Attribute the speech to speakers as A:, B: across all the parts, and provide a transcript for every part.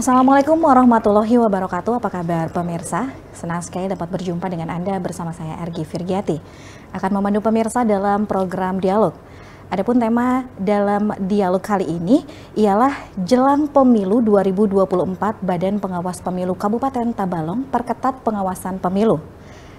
A: Assalamualaikum warahmatullahi wabarakatuh. Apa kabar pemirsa? Senang sekali dapat berjumpa dengan Anda bersama saya Ergi Virgiati. Akan memandu pemirsa dalam program Dialog. Adapun tema dalam dialog kali ini ialah jelang pemilu 2024 Badan Pengawas Pemilu Kabupaten Tabalong perketat pengawasan pemilu.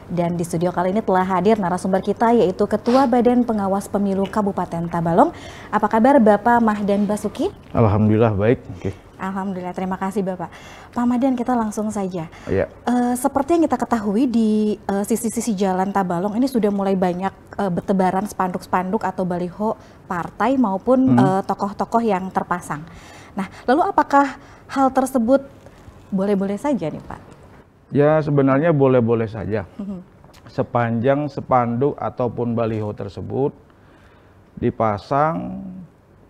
A: Dan di studio kali ini telah hadir narasumber kita yaitu Ketua Badan Pengawas Pemilu Kabupaten Tabalong. Apa kabar Bapak Mahdan Basuki?
B: Alhamdulillah baik. Okay.
A: Alhamdulillah, terima kasih Bapak. Pak Madian, kita langsung saja. Ya. Uh, seperti yang kita ketahui di eh, sisi-sisi uh, jalan Tabalong ini sudah mulai banyak uh, bertebaran spanduk-spanduk atau baliho partai maupun hmm. tokoh-tokoh Tokoh yang terpasang. Nah, lalu apakah hal tersebut boleh-boleh saja nih Pak?
B: Ya, sebenarnya boleh-boleh saja. Mm-hmm. Sepanjang spanduk ataupun baliho tersebut dipasang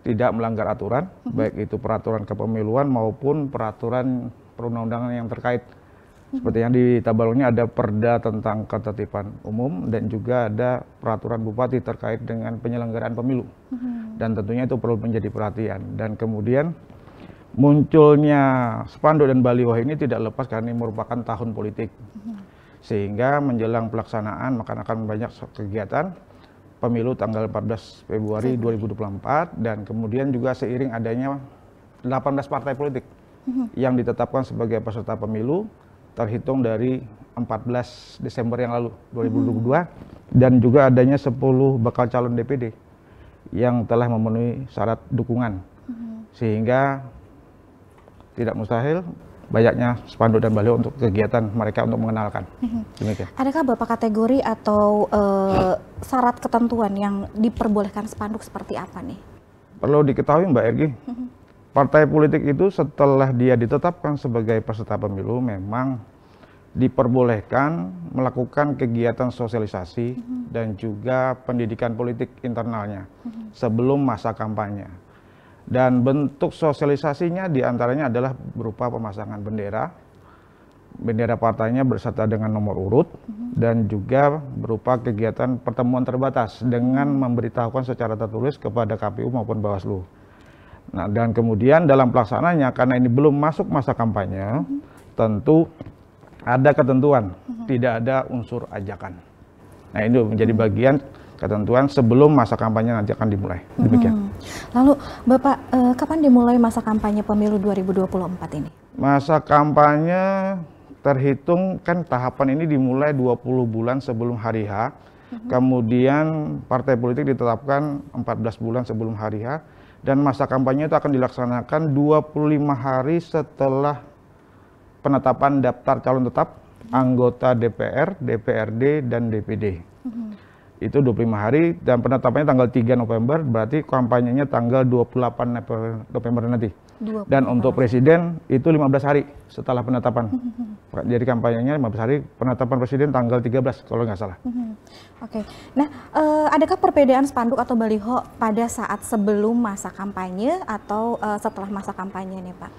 B: tidak melanggar aturan, hmm. baik itu peraturan kepemiluan maupun peraturan perundang-undangan yang terkait.
C: Mm-hmm.
B: Seperti yang di tabelnya ada perda tentang ketertiban umum dan juga ada peraturan bupati terkait dengan penyelenggaraan pemilu. Hmm. Dan tentunya itu perlu menjadi perhatian. Dan kemudian munculnya spanduk dan baliho ini tidak lepas karena ini merupakan tahun politik. Hmm. Sehingga menjelang pelaksanaan maka akan banyak kegiatan pemilu tanggal 14 Februari 2024 dan kemudian juga seiring adanya 18 partai politik mhm. yang ditetapkan sebagai peserta pemilu terhitung dari 14 Desember yang lalu 2022 mhm. dan juga adanya 10 bakal calon DPD yang telah memenuhi syarat dukungan mhm. sehingga tidak mustahil banyaknya spanduk dan baliho untuk kegiatan mereka untuk mengenalkan. Demikian.
A: Adakah beberapa kategori atau uh, syarat ketentuan yang diperbolehkan spanduk seperti apa nih?
B: Perlu diketahui Mbak Egi, partai politik itu setelah dia ditetapkan sebagai peserta pemilu memang diperbolehkan melakukan kegiatan sosialisasi dan juga pendidikan politik internalnya sebelum masa kampanye. Dan bentuk sosialisasinya diantaranya adalah berupa pemasangan bendera, bendera partainya berserta dengan nomor urut mm-hmm. dan juga berupa kegiatan pertemuan terbatas dengan memberitahukan secara tertulis kepada KPU maupun Bawaslu. Nah, dan kemudian dalam pelaksananya karena ini belum masuk masa kampanye, mm-hmm. tentu ada ketentuan, mm-hmm. tidak ada unsur ajakan. Nah, ini menjadi bagian ketentuan sebelum masa kampanye nanti akan dimulai.
A: Demikian. Hmm. Lalu Bapak, eh, kapan dimulai masa kampanye pemilu 2024 ini?
B: Masa kampanye terhitung kan tahapan ini dimulai 20 bulan sebelum hari H, mm-hmm. kemudian partai politik ditetapkan 14 bulan sebelum hari H, dan masa kampanye itu akan dilaksanakan 25 hari setelah penetapan daftar calon tetap mm-hmm. anggota DPR, DPRD, dan DPD. Mm-hmm. dua Itu 25 hari dan penetapannya tanggal 3 November, berarti kampanyenya tanggal 28 November nanti. Dan untuk presiden itu 15 hari setelah penetapan. Jadi kampanyenya 15 hari, penetapan presiden tanggal 13 kalau nggak salah.
A: Hmm, oke. Okay. Nah, eh, adakah perbedaan spanduk atau baliho pada saat sebelum masa kampanye atau eh, setelah masa kampanye nih Pak?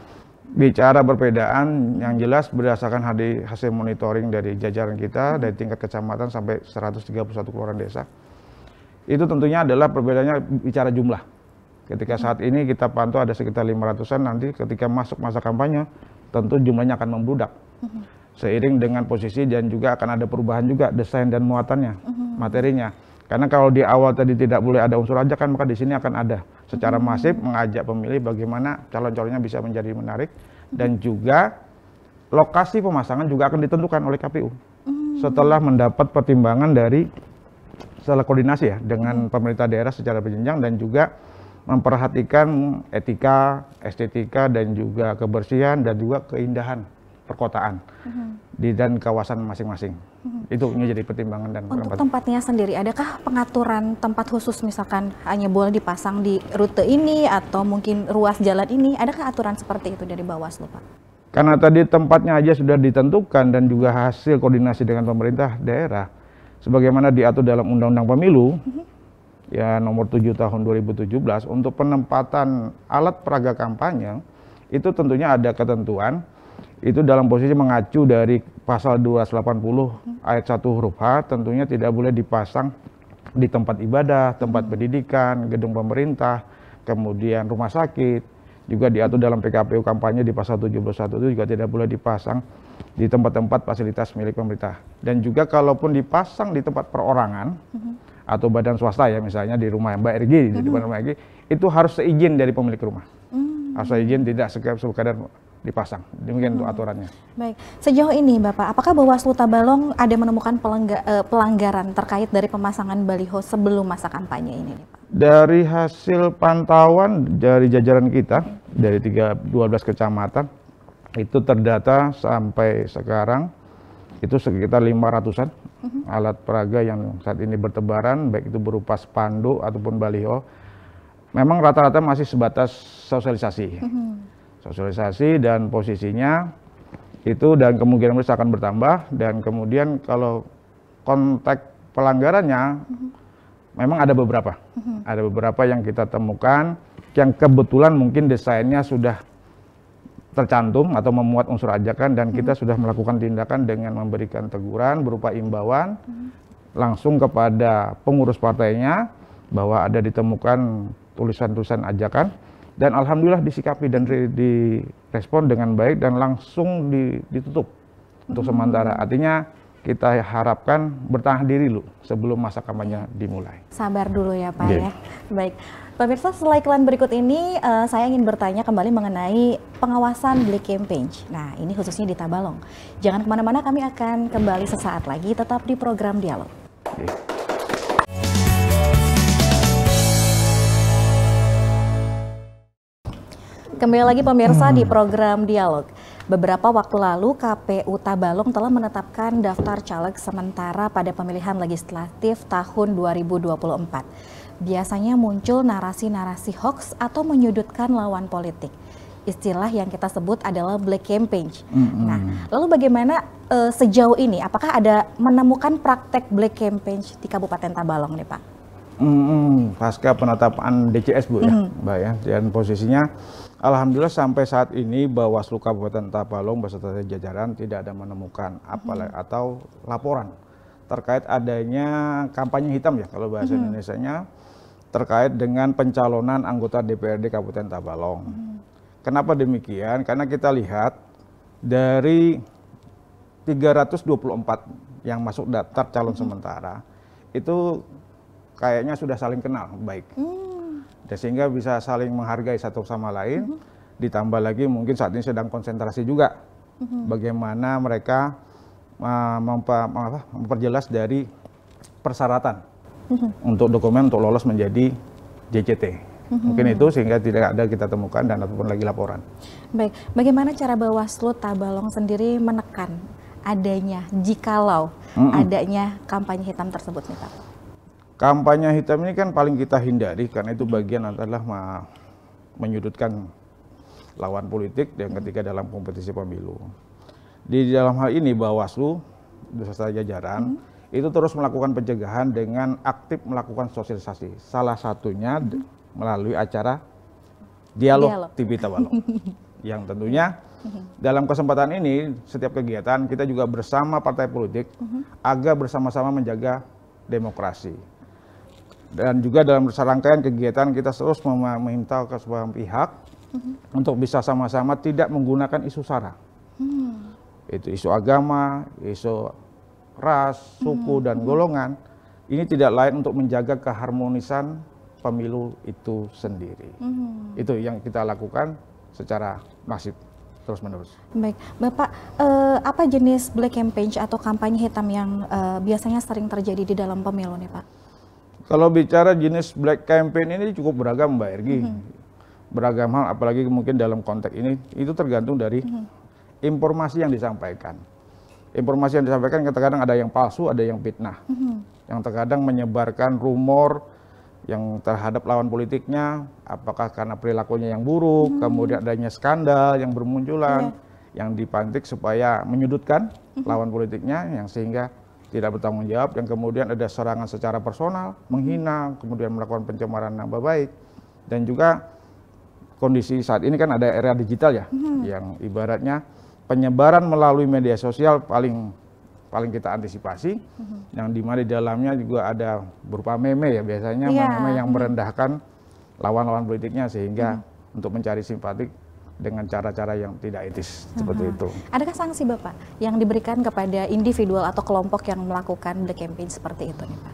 B: Bicara perbedaan yang jelas berdasarkan hasil monitoring dari jajaran kita hmm. dari tingkat kecamatan sampai 131 kelurahan desa. Itu tentunya adalah perbedaannya bicara jumlah Ketika saat ini kita pantau ada sekitar 500-an, nanti ketika masuk masa kampanye, tentu jumlahnya akan membludak. Mhm. Seiring dengan posisi dan juga akan ada perubahan juga desain dan muatannya, mhm. materinya. Karena kalau di awal tadi tidak boleh ada unsur aja kan, maka di sini akan ada. Secara mhm. masif mengajak pemilih bagaimana calon-calonnya bisa menjadi menarik. Dan juga lokasi pemasangan juga akan ditentukan oleh KPU. Setelah mendapat pertimbangan dari setelah koordinasi ya dengan pemerintah daerah secara berjenjang dan juga memperhatikan etika, estetika dan juga kebersihan dan juga keindahan perkotaan mm-hmm. di dan kawasan masing-masing. Mm-hmm. Itu menjadi pertimbangan dan Untuk perempat.
A: tempatnya sendiri adakah pengaturan tempat khusus misalkan hanya boleh dipasang di rute ini atau mungkin ruas jalan ini? Adakah aturan seperti itu dari Bawaslu, Pak?
B: Karena tadi tempatnya aja sudah ditentukan dan juga hasil koordinasi dengan pemerintah daerah sebagaimana diatur dalam Undang-Undang Pemilu. Mm-hmm ya nomor 7 tahun 2017 untuk penempatan alat peraga kampanye itu tentunya ada ketentuan itu dalam posisi mengacu dari pasal 280 ayat 1 huruf H tentunya tidak boleh dipasang di tempat ibadah, tempat pendidikan, gedung pemerintah, kemudian rumah sakit, juga diatur dalam PKPU kampanye di pasal 71 itu juga tidak boleh dipasang di tempat-tempat fasilitas milik pemerintah. Dan juga kalaupun dipasang di tempat perorangan, uh mhm. -huh atau badan swasta ya misalnya di rumah Mbak RG mm -hmm. di mm-hmm. rumah RG itu harus seizin dari pemilik rumah. Mm. Harus seizin tidak sekadar dipasang. Demikian untuk mm. aturannya.
A: Baik. Sejauh ini Bapak, apakah Bawaslu Tabalong ada menemukan eh, pelanggaran terkait dari pemasangan baliho sebelum masa kampanye ini Pak?
B: Dari hasil pantauan dari jajaran kita hmm. dari 3 12 kecamatan itu terdata sampai sekarang itu sekitar 500-an Mm-hmm. alat peraga yang saat ini bertebaran, baik itu berupa spanduk ataupun baliho, memang rata-rata masih sebatas sosialisasi. Mm-hmm. Sosialisasi dan posisinya itu dan kemungkinan besar akan bertambah dan kemudian kalau kontak pelanggarannya mm-hmm. memang ada beberapa. Mm-hmm. Ada beberapa yang kita temukan yang kebetulan mungkin desainnya sudah tercantum atau memuat unsur ajakan dan kita hmm. sudah melakukan tindakan dengan memberikan teguran berupa imbauan hmm. langsung kepada pengurus partainya bahwa ada ditemukan tulisan-tulisan ajakan dan alhamdulillah disikapi dan direspon dengan baik dan langsung ditutup untuk hmm. sementara artinya kita harapkan bertahan diri lu sebelum masa kampanye dimulai.
A: Sabar dulu ya Pak yeah. ya. Baik. Pemirsa, setelah iklan berikut ini, uh, saya ingin bertanya kembali mengenai pengawasan beli campaign. Nah, ini khususnya di Tabalong. Jangan kemana-mana, kami akan kembali sesaat lagi tetap di program Dialog. Yeah. Kembali lagi pemirsa hmm. di program Dialog. Beberapa waktu lalu KPU Tabalong telah menetapkan daftar caleg sementara pada pemilihan legislatif tahun 2024. Biasanya muncul narasi-narasi hoax atau menyudutkan lawan politik. Istilah yang kita sebut adalah black campaign. Hmm. Nah, lalu bagaimana e, sejauh ini apakah ada menemukan praktek black campaign di Kabupaten Tabalong nih, Pak?
B: Mm, pasca penetapan DCS Bu ya, mm. Mbak ya, dan posisinya Alhamdulillah sampai saat ini Bawaslu Kabupaten Tabalong beserta jajaran tidak ada menemukan apa -hmm. atau laporan terkait adanya kampanye hitam ya kalau bahasa -hmm. Indonesia-nya terkait dengan pencalonan anggota DPRD Kabupaten Tabalong. -hmm. Kenapa demikian? Karena kita lihat dari 324 yang masuk daftar calon -hmm. sementara itu kayaknya sudah saling kenal baik. -hmm ya, sehingga bisa saling menghargai satu sama lain. Mm -hmm. Ditambah lagi mungkin saat ini sedang konsentrasi juga mm -hmm. bagaimana mereka uh, memperjelas dari persyaratan mm -hmm. untuk dokumen untuk lolos menjadi JCT. Mm-hmm. Mungkin itu sehingga tidak ada kita temukan dan ataupun lagi laporan.
A: Baik, bagaimana cara Bawaslu Tabalong sendiri menekan adanya jikalau mm -mm. adanya kampanye hitam tersebut nih Pak?
B: kampanye hitam ini kan paling kita hindari karena itu bagian adalah menyudutkan lawan politik dan ketika dalam kompetisi pemilu. Di dalam hal ini Bawaslu beserta jajaran hmm. itu terus melakukan pencegahan dengan aktif melakukan sosialisasi. Salah satunya hmm. melalui acara dialog, dialog. TV Tabalong. yang tentunya hmm. dalam kesempatan ini setiap kegiatan kita juga bersama partai politik hmm. agar bersama-sama menjaga demokrasi dan juga dalam rangkaian kegiatan kita terus meminta ke semua pihak hmm. untuk bisa sama-sama tidak menggunakan isu sara. Hmm. Itu isu agama, isu ras, suku hmm. dan golongan. Ini tidak lain untuk menjaga keharmonisan pemilu itu sendiri. Hmm. Itu yang kita lakukan secara masif terus menerus.
A: Baik, Bapak, eh, apa jenis black campaign atau kampanye hitam yang eh, biasanya sering terjadi di dalam pemilu nih, Pak?
B: Kalau bicara jenis black campaign ini cukup beragam Mbak Ergi. Mm -hmm. Beragam hal apalagi mungkin dalam konteks ini itu tergantung dari mm -hmm. informasi yang disampaikan. Informasi yang disampaikan kadang-kadang ada yang palsu, ada yang fitnah. Mm -hmm. Yang terkadang menyebarkan rumor yang terhadap lawan politiknya apakah karena perilakunya yang buruk, mm -hmm. kemudian adanya skandal yang bermunculan yeah. yang dipantik supaya menyudutkan mm-hmm. lawan politiknya yang sehingga tidak bertanggung jawab, yang kemudian ada serangan secara personal, menghina, kemudian melakukan pencemaran nama baik, dan juga kondisi saat ini kan ada era digital ya, hmm. yang ibaratnya penyebaran melalui media sosial paling paling kita antisipasi, hmm. yang dimana di dalamnya juga ada berupa meme ya biasanya yeah. meme yang hmm. merendahkan lawan-lawan politiknya sehingga hmm. untuk mencari simpatik dengan cara-cara yang tidak etis seperti itu.
A: Adakah sanksi Bapak yang diberikan kepada individual atau kelompok yang melakukan the campaign seperti itu nih Pak?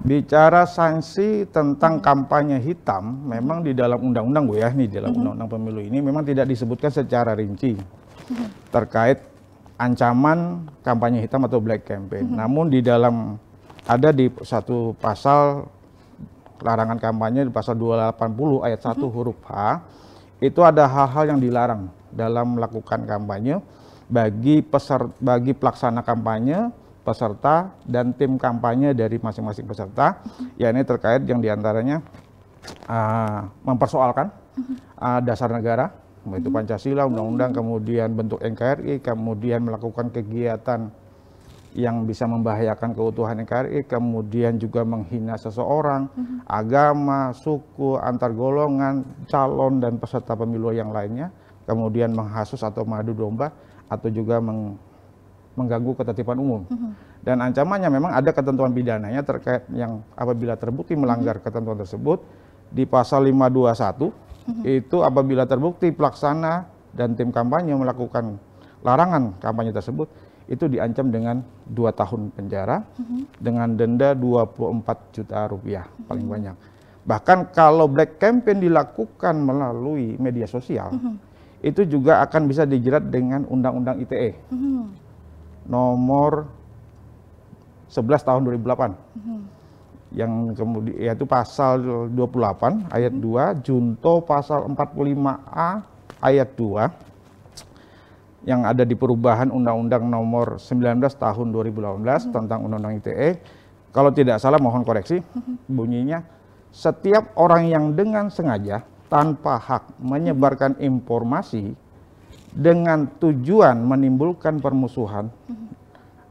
B: Bicara sanksi tentang mhm. kampanye hitam, memang mhm. di dalam undang-undang Bu ya, nih, di dalam mhm. undang-undang -hmm. pemilu ini memang tidak disebutkan secara rinci
C: -hmm.
B: terkait ancaman kampanye hitam atau black campaign. -hmm. Namun di dalam ada di satu pasal larangan kampanye di pasal 280 ayat 1 huruf H itu ada hal-hal yang dilarang dalam melakukan kampanye bagi peserta, bagi pelaksana kampanye, peserta dan tim kampanye dari masing-masing peserta. Ya ini terkait yang diantaranya uh, mempersoalkan uh, dasar negara, yaitu Pancasila, Undang-Undang, kemudian bentuk NKRI, kemudian melakukan kegiatan yang bisa membahayakan keutuhan NKRI, kemudian juga menghina seseorang, mm-hmm. agama, suku, antar golongan, calon dan peserta pemilu yang lainnya, kemudian menghasus atau madu domba atau juga meng, mengganggu ketertiban umum. Mm-hmm. Dan ancamannya memang ada ketentuan pidananya terkait yang apabila terbukti melanggar mm-hmm. ketentuan tersebut di pasal 521 mm-hmm. itu apabila terbukti pelaksana dan tim kampanye melakukan larangan kampanye tersebut itu diancam dengan dua tahun penjara mm-hmm. dengan denda 24 juta rupiah mm-hmm. paling banyak. Bahkan kalau black campaign dilakukan melalui media sosial, mm-hmm. itu juga akan bisa dijerat dengan Undang-Undang ITE mm-hmm. nomor 11 tahun 2008. Mm-hmm. Yang kemudian yaitu pasal 28 ayat mm-hmm. 2 junto pasal 45A ayat 2 yang ada di perubahan Undang-Undang Nomor 19 Tahun 2018 hmm. tentang Undang-Undang ITE. Kalau tidak salah mohon koreksi hmm. bunyinya setiap orang yang dengan sengaja tanpa hak menyebarkan hmm. informasi dengan tujuan menimbulkan permusuhan hmm.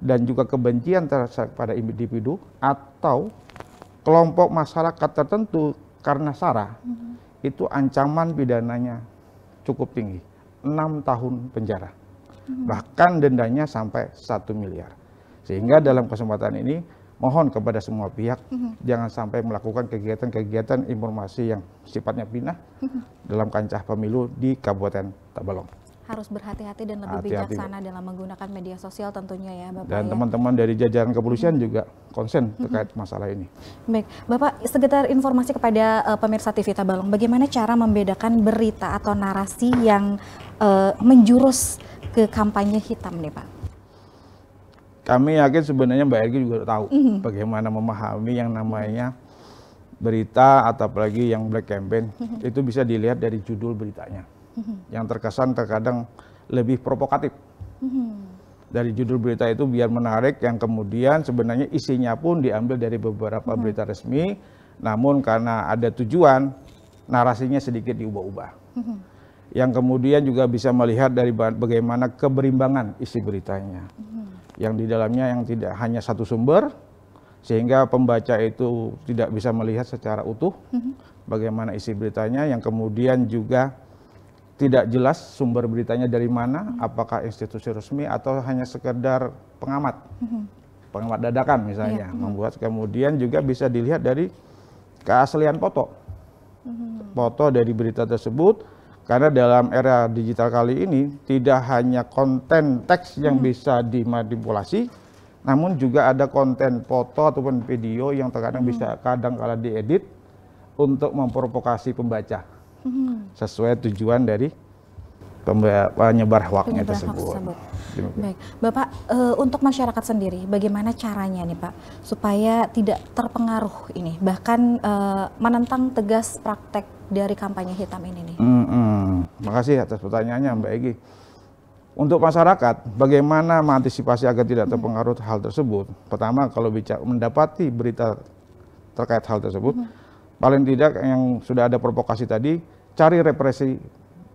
B: dan juga kebencian terhadap individu atau kelompok masyarakat tertentu karena sara itu ancaman pidananya cukup tinggi enam tahun penjara hmm. bahkan dendanya sampai satu miliar. Sehingga dalam kesempatan ini mohon kepada semua pihak hmm jangan sampai melakukan kegiatan-kegiatan informasi yang sifatnya pinah hmm dalam kancah pemilu di Kabupaten Tabalong
A: harus berhati-hati dan lebih Hati -hati. bijaksana dalam menggunakan media sosial tentunya ya Bapak. Dan ya.
B: teman-teman ya. dari jajaran kepolisian hmm. juga konsen terkait hmm. masalah ini.
A: Baik, Bapak sekitar informasi kepada uh, pemirsa TV Tabalong, bagaimana cara membedakan berita atau narasi yang uh, menjurus ke kampanye hitam nih Pak?
B: Kami yakin sebenarnya Mbak Ergi juga tahu hmm. bagaimana memahami yang namanya mm-hmm. berita atau apalagi yang black campaign mm-hmm. itu bisa dilihat dari judul beritanya yang terkesan terkadang lebih provokatif. Dari judul berita itu biar menarik yang kemudian sebenarnya isinya pun diambil dari beberapa berita resmi, namun karena ada tujuan narasinya sedikit diubah-ubah. Yang kemudian juga bisa melihat dari bagaimana keberimbangan isi beritanya. Yang di dalamnya yang tidak hanya satu sumber sehingga pembaca itu tidak bisa melihat secara utuh bagaimana isi beritanya yang kemudian juga tidak jelas sumber beritanya dari mana, hmm. apakah institusi resmi atau hanya sekedar pengamat. Hmm. Pengamat dadakan misalnya, ya. hmm. membuat kemudian juga bisa dilihat dari keaslian foto. Hmm. Foto dari berita tersebut karena dalam era digital kali ini tidak hanya konten teks yang bisa dimanipulasi, namun juga ada konten foto ataupun video yang terkadang hmm. bisa kadang kala diedit untuk memprovokasi pembaca. Mm-hmm. sesuai tujuan dari penyebar hoaknya
A: tersebut. tersebut. Baik, Bapak e, untuk masyarakat sendiri bagaimana caranya nih Pak supaya tidak terpengaruh ini bahkan e, menentang tegas praktek dari kampanye hitam ini
B: nih. Mm -hmm. Makasih atas pertanyaannya Mbak Egi. Untuk masyarakat, bagaimana mengantisipasi agar tidak mm-hmm. terpengaruh hmm. hal tersebut? Pertama, kalau bicara mendapati berita terkait hal tersebut, hmm. paling tidak yang sudah ada provokasi tadi, cari represi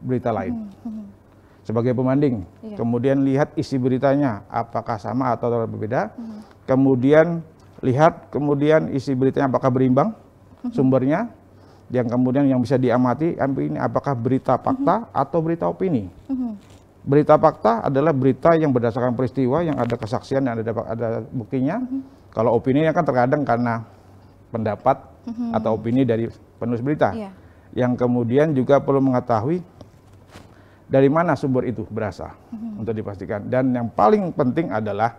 B: berita lain. Hmm, hmm. Sebagai pembanding, iya. kemudian lihat isi beritanya apakah sama atau berbeda, hmm. kemudian lihat kemudian isi beritanya apakah berimbang
C: hmm. sumbernya,
B: yang kemudian yang bisa diamati ah, ini apakah berita fakta hmm. atau berita opini. Hmm. Berita fakta adalah berita yang berdasarkan peristiwa yang ada kesaksian yang ada ada buktinya. Hmm. Kalau opini kan terkadang karena pendapat hmm. atau opini dari penulis berita. Yeah yang kemudian juga perlu mengetahui dari mana sumber itu berasal hmm. untuk dipastikan. Dan yang paling penting adalah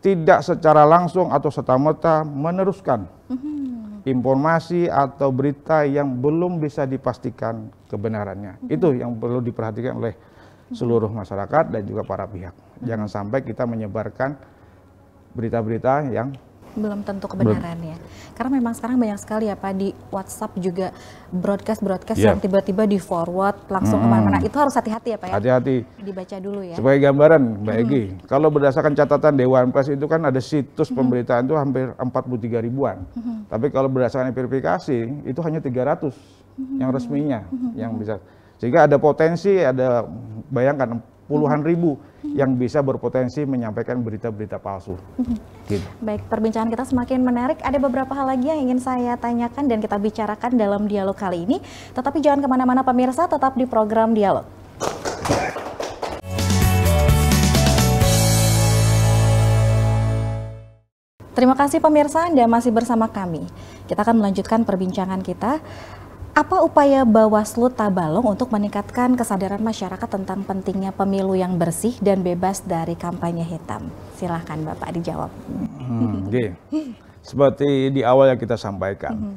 B: tidak secara langsung atau serta-merta meneruskan
C: hmm.
B: informasi atau berita yang belum bisa dipastikan kebenarannya. Hmm. Itu yang perlu diperhatikan oleh mhm. seluruh masyarakat dan juga para pihak. Mhm. Jangan sampai kita menyebarkan berita-berita yang
A: belum tentu kebenarannya. Belum. Ya. Karena memang sekarang banyak sekali ya Pak di WhatsApp juga broadcast-broadcast yeah. yang tiba-tiba di forward langsung hmm. kemana-mana. Itu harus hati-hati ya Pak ya. Hati-hati. Dibaca dulu ya.
B: Sebagai gambaran Mbak hmm. kalau berdasarkan catatan Dewan Pers itu kan ada situs hmm. pemberitaan itu hampir 43 ribuan. Hmm. Tapi kalau berdasarkan verifikasi itu hanya 300
C: hmm.
B: yang resminya hmm. yang bisa. Sehingga ada potensi ada bayangkan puluhan ribu yang bisa berpotensi menyampaikan berita-berita palsu. Mm-hmm. Gitu.
A: Baik, perbincangan kita semakin menarik. Ada beberapa hal lagi yang ingin saya tanyakan dan kita bicarakan dalam dialog kali ini. Tetapi jangan kemana-mana pemirsa, tetap di program Dialog. Terima kasih pemirsa Anda masih bersama kami. Kita akan melanjutkan perbincangan kita. Apa upaya Bawaslu Tabalong untuk meningkatkan kesadaran masyarakat tentang pentingnya pemilu yang bersih dan bebas dari kampanye hitam? Silahkan Bapak dijawab.
B: Hmm, Seperti di awal yang kita sampaikan, mhm.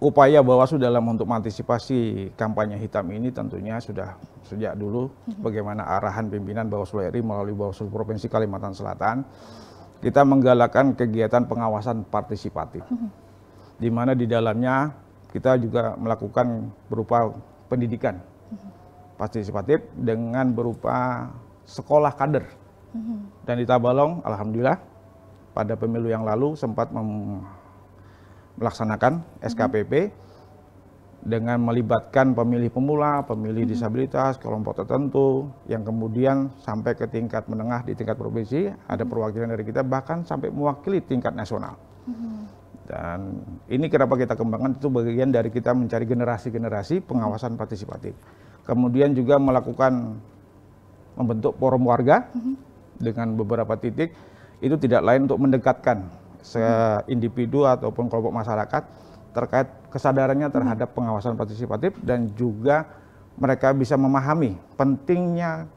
B: upaya Bawaslu dalam untuk mengantisipasi kampanye hitam ini tentunya sudah sejak dulu mhm. bagaimana arahan pimpinan Bawaslu RI melalui Bawaslu Provinsi Kalimantan Selatan, kita menggalakkan kegiatan pengawasan partisipatif. Mhm. Di mana di dalamnya kita juga melakukan berupa pendidikan mm-hmm. partisipatif dengan berupa sekolah kader.
C: Mm-hmm.
B: Dan di Tabalong, alhamdulillah, pada pemilu yang lalu sempat melaksanakan mm-hmm. SKPP dengan melibatkan pemilih pemula, pemilih disabilitas, kelompok tertentu, yang kemudian sampai ke tingkat menengah di tingkat provinsi, ada perwakilan dari kita, bahkan sampai mewakili tingkat nasional. Dan ini kenapa kita kembangkan itu bagian dari kita mencari generasi-generasi pengawasan partisipatif. Kemudian juga melakukan membentuk forum warga dengan beberapa titik itu tidak lain untuk mendekatkan se individu ataupun kelompok masyarakat terkait kesadarannya terhadap pengawasan partisipatif dan juga mereka bisa memahami pentingnya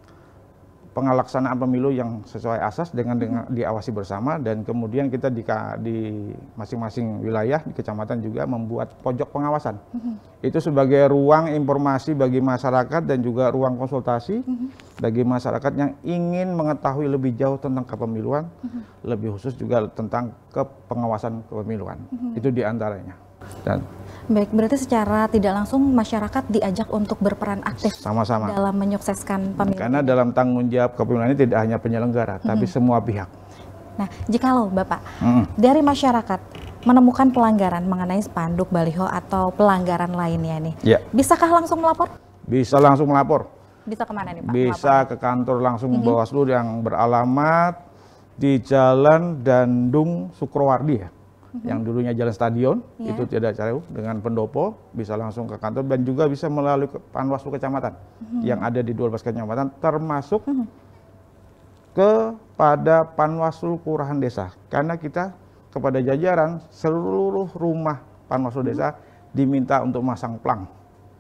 B: pengalaksanaan pemilu yang sesuai asas dengan, dengan mhm. diawasi bersama dan kemudian kita di masing-masing wilayah di kecamatan juga membuat pojok pengawasan. Mm -hmm. Itu sebagai ruang informasi bagi masyarakat dan juga ruang konsultasi mm -hmm. bagi masyarakat yang ingin mengetahui lebih jauh tentang kepemiluan,
C: mm
A: -hmm.
B: lebih khusus juga tentang kepengawasan kepemiluan. Mm -hmm. Itu diantaranya. Dan
A: Baik, berarti secara tidak langsung masyarakat diajak untuk berperan aktif
B: sama-sama dalam
A: menyukseskan pemilu.
B: Karena dalam tanggung jawab kepemiluan ini tidak hanya penyelenggara, hmm. tapi semua pihak.
A: Nah, jikalau Bapak hmm. dari masyarakat menemukan pelanggaran mengenai spanduk baliho atau pelanggaran lainnya ini ya. bisakah langsung melapor?
B: Bisa langsung melapor.
A: Bisa kemana nih Pak?
B: Bisa melapor? ke kantor langsung hmm. Bawaslu yang beralamat di Jalan Dandung Sukrowardi ya. -hmm. yang mhm. dulunya jalan stadion yeah. itu tidak jauh dengan pendopo bisa langsung ke kantor dan juga bisa melalui ke panwaslu kecamatan
C: -hmm. yang
B: ada di 12 kecamatan termasuk -hmm. kepada panwaslu kelurahan desa karena kita kepada jajaran seluruh rumah panwaslu -hmm. desa mhm. diminta untuk masang plang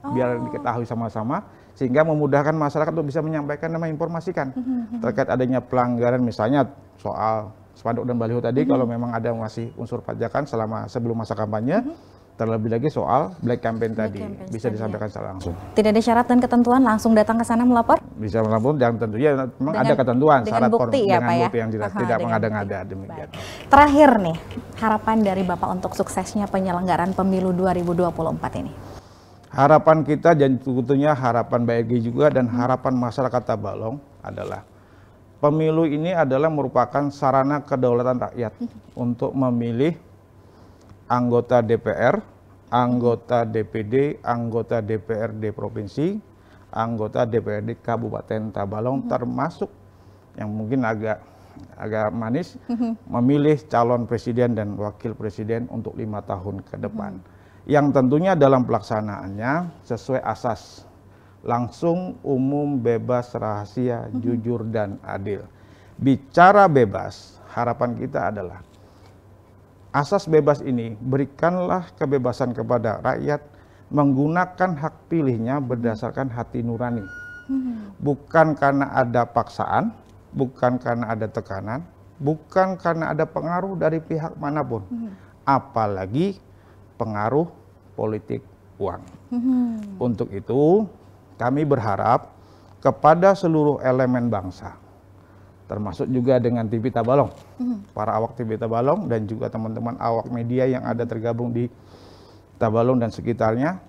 B: oh. biar diketahui sama-sama sehingga memudahkan masyarakat untuk bisa menyampaikan dan menginformasikan mhm, terkait adanya pelanggaran misalnya soal spanduk dan baliho tadi mm -hmm. kalau mhm. memang ada masih unsur pajakan selama sebelum masa kampanye mm -hmm terlebih lagi soal black campaign black tadi campaign bisa ya. disampaikan secara langsung.
A: Tidak ada syarat dan ketentuan langsung datang ke sana melapor?
B: Bisa melapor dan tentunya memang dengan, ada ketentuan dengan syarat bukti ya, dengan ya? bukti yang tidak, Aha, tidak mengada-ngada demikian. Baik.
A: Terakhir nih, harapan dari Bapak untuk suksesnya penyelenggaraan pemilu 2024 ini.
B: Harapan kita dan tentunya harapan BRG juga dan harapan masyarakat Tabalong adalah pemilu ini adalah merupakan sarana kedaulatan rakyat untuk memilih anggota DPR, anggota DPD, anggota DPRD provinsi, anggota DPRD Kabupaten Tabalong mhm. termasuk yang mungkin agak agak manis mhm. memilih calon presiden dan wakil presiden untuk lima tahun ke depan. Mhm. Yang tentunya dalam pelaksanaannya sesuai asas langsung, umum, bebas, rahasia, hmm. jujur, dan adil. Bicara bebas, harapan kita adalah asas bebas ini berikanlah kebebasan kepada rakyat menggunakan hak pilihnya berdasarkan hati nurani. Hmm. Bukan karena ada paksaan, bukan karena ada tekanan, bukan karena ada pengaruh dari pihak manapun. Hmm. Apalagi pengaruh politik uang. Hmm. Untuk itu, kami berharap kepada seluruh elemen bangsa, termasuk juga dengan TV Tabalong,
C: mm-hmm.
B: para awak TV Tabalong dan juga teman-teman awak media yang ada tergabung di Tabalong dan sekitarnya,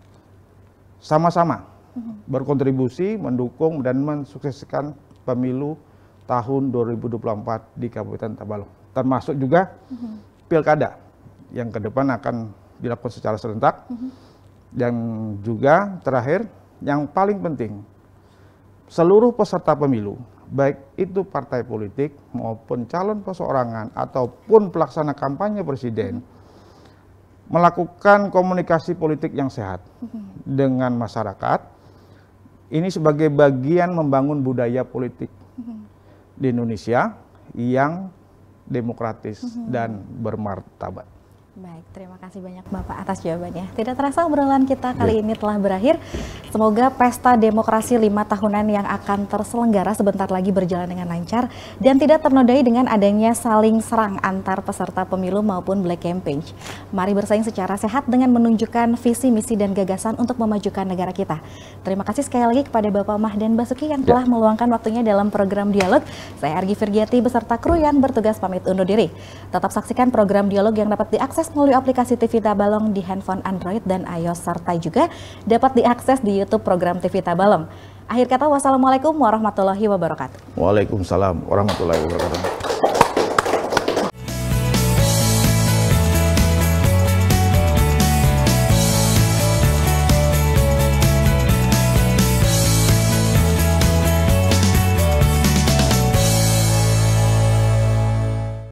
B: sama-sama mm-hmm. berkontribusi, mendukung dan mensukseskan pemilu tahun 2024 di Kabupaten Tabalong, termasuk juga mm-hmm. pilkada yang ke depan akan dilakukan secara serentak dan juga terakhir yang paling penting, seluruh peserta pemilu, baik itu partai politik maupun calon perseorangan ataupun pelaksana kampanye presiden, melakukan komunikasi politik yang sehat dengan masyarakat. Ini sebagai bagian membangun budaya politik di Indonesia yang demokratis dan
A: bermartabat. Baik, terima kasih banyak Bapak atas jawabannya. Tidak terasa obrolan kita kali ya. ini telah berakhir. Semoga pesta demokrasi lima tahunan yang akan terselenggara sebentar lagi berjalan dengan lancar dan tidak ternodai dengan adanya saling serang antar peserta pemilu maupun black campaign. Mari bersaing secara sehat dengan menunjukkan visi, misi, dan gagasan untuk memajukan negara kita. Terima kasih sekali lagi kepada Bapak Mahdan Basuki yang ya. telah meluangkan waktunya dalam program Dialog. Saya Argi Virgiati beserta kru yang bertugas pamit undur diri. Tetap saksikan program Dialog yang dapat diakses diakses melalui aplikasi TV Tabalong di handphone Android dan iOS serta juga dapat diakses di YouTube program TV Tabalong. Akhir kata, wassalamualaikum warahmatullahi wabarakatuh.
B: Waalaikumsalam warahmatullahi wabarakatuh.